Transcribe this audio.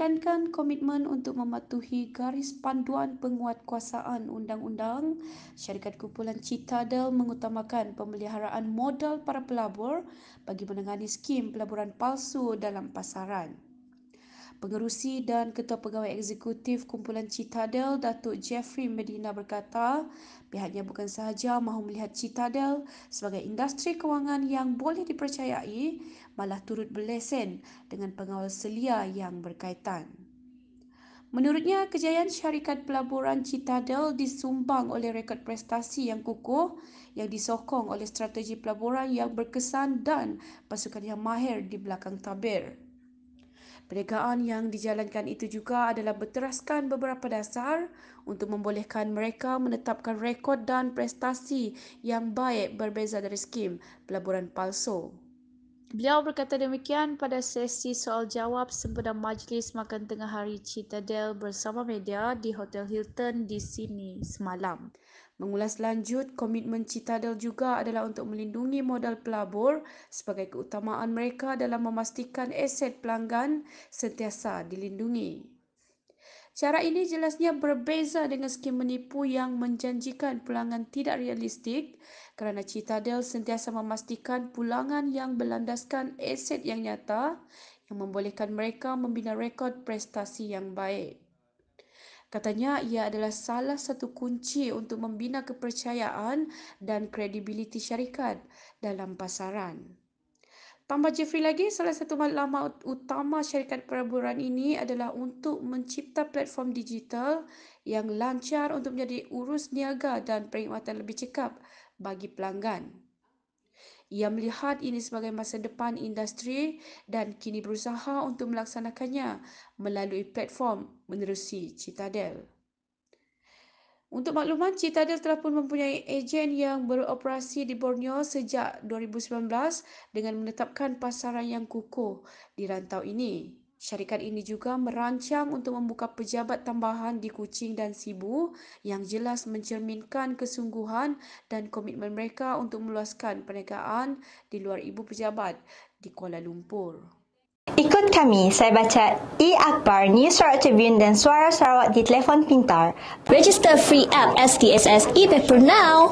menekankan komitmen untuk mematuhi garis panduan penguatkuasaan undang-undang, syarikat kumpulan Citadel mengutamakan pemeliharaan modal para pelabur bagi menangani skim pelaburan palsu dalam pasaran. Pengerusi dan Ketua Pegawai Eksekutif Kumpulan Citadel, Datuk Jeffrey Medina berkata, pihaknya bukan sahaja mahu melihat Citadel sebagai industri kewangan yang boleh dipercayai, malah turut berlesen dengan pengawal selia yang berkaitan. Menurutnya, kejayaan syarikat pelaburan Citadel disumbang oleh rekod prestasi yang kukuh yang disokong oleh strategi pelaburan yang berkesan dan pasukan yang mahir di belakang tabir. Perlegaan yang dijalankan itu juga adalah berteraskan beberapa dasar untuk membolehkan mereka menetapkan rekod dan prestasi yang baik berbeza dari skim pelaburan palsu. Beliau berkata demikian pada sesi soal jawab sempena majlis makan tengah hari Citadel bersama media di Hotel Hilton di sini semalam. Mengulas lanjut, komitmen Citadel juga adalah untuk melindungi modal pelabur sebagai keutamaan mereka dalam memastikan aset pelanggan sentiasa dilindungi. Cara ini jelasnya berbeza dengan skim menipu yang menjanjikan pulangan tidak realistik kerana Citadel sentiasa memastikan pulangan yang berlandaskan aset yang nyata yang membolehkan mereka membina rekod prestasi yang baik. Katanya ia adalah salah satu kunci untuk membina kepercayaan dan kredibiliti syarikat dalam pasaran. Tambah Jeffrey lagi, salah satu maklumat utama syarikat perburuan ini adalah untuk mencipta platform digital yang lancar untuk menjadi urus niaga dan perkhidmatan lebih cekap bagi pelanggan. Ia melihat ini sebagai masa depan industri dan kini berusaha untuk melaksanakannya melalui platform menerusi Citadel. Untuk makluman, Citadel telah pun mempunyai ejen yang beroperasi di Borneo sejak 2019 dengan menetapkan pasaran yang kukuh di rantau ini. Syarikat ini juga merancang untuk membuka pejabat tambahan di Kuching dan Sibu yang jelas mencerminkan kesungguhan dan komitmen mereka untuk meluaskan perniagaan di luar ibu pejabat di Kuala Lumpur. Ikut kami, saya baca e-akbar, News Sarawak Tribune dan Suara Sarawak di telefon pintar. Register free app STSS e-paper now.